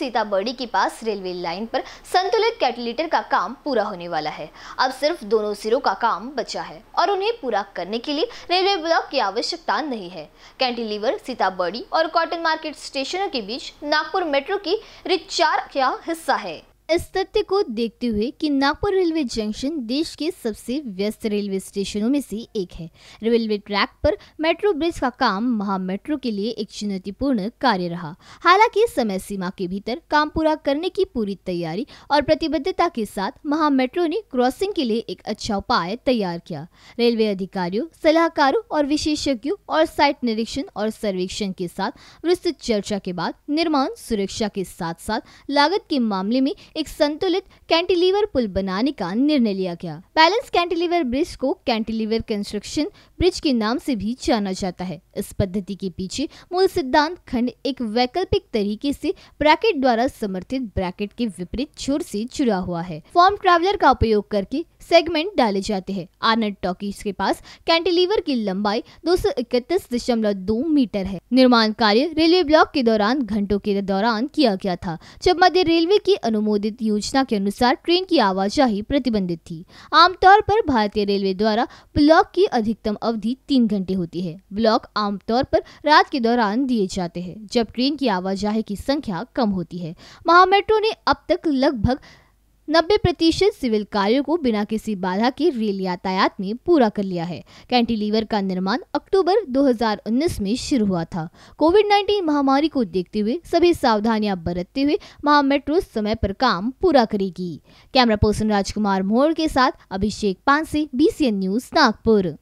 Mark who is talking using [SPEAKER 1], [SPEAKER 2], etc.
[SPEAKER 1] सीताबर्डी के पास railway line पर संतुलित कैटलीटर का काम पूरा होने वाला है अब सिर्फ दोनों सिरों का काम बचा है और उन्हें पूरा करने के लिए रेलवे ब्लॉक की आवश्यकता नहीं है कैंटिलीवर सीताबर्डी और कॉटन मार्केट स्टेशनों के बीच नागपुर मेट्रो की रिक्चार का हिस्सा है इस तथ्य को देखते हुए कि नागपुर रेलवे जंक्शन देश के सबसे व्यस्त रेलवे स्टेशनों में से एक है रेलवे ट्रैक पर मेट्रो ब्रिज का काम महा मेट्रो के लिए एक चुनौतीपूर्ण कार्य रहा हालांकि समय सीमा के भीतर काम पूरा करने की पूरी तैयारी और प्रतिबद्धता के साथ महा मेट्रो ने क्रॉसिंग के लिए एक अच्छा उपाय तैयार किया रेलवे अधिकारियों सलाहकारों और विशेषज्ञों और साइट निरीक्षण और सर्वेक्षण के साथ विस्तृत चर्चा के बाद निर्माण सुरक्षा के साथ साथ लागत के मामले में एक संतुलित कैंटिलीवर पुल बनाने का निर्णय लिया गया बैलेंस कैंटिलीवर ब्रिज को कैंटिलीवर कंस्ट्रक्शन ब्रिज के नाम से भी जाना जाता है इस पद्धति के पीछे मूल सिद्धांत खंड एक वैकल्पिक तरीके से ब्रैकेट द्वारा समर्थित ब्रैकेट के विपरीत छोर से जुड़ा हुआ है फॉर्म ट्रैवलर का उपयोग करके सेगमेंट डाले जाते हैं आनंद टॉकीज के पास कैंटिलीवर की लंबाई दो मीटर है निर्माण कार्य रेलवे ब्लॉक के दौरान घंटों के दौरान किया गया था जब मध्य रेलवे की अनुमोदित योजना के अनुसार ट्रेन की आवाजाही प्रतिबंधित थी आमतौर पर भारतीय रेलवे द्वारा ब्लॉक की अधिकतम अवधि तीन घंटे होती है ब्लॉक आमतौर पर रात के दौरान दिए जाते हैं जब ट्रेन की आवाजाही की संख्या कम होती है महामेट्रो ने अब तक लगभग नब्बे प्रतिशत सिविल कार्यों को बिना किसी बाधा के रेल यातायात ने पूरा कर लिया है कैंटिलीवर का निर्माण अक्टूबर 2019 में शुरू हुआ था कोविड 19 महामारी को देखते हुए सभी सावधानियां बरतते हुए महा मेट्रो समय पर काम पूरा करेगी कैमरा पर्सन राजकुमार मोहर के साथ अभिषेक पांसे बी न्यूज नागपुर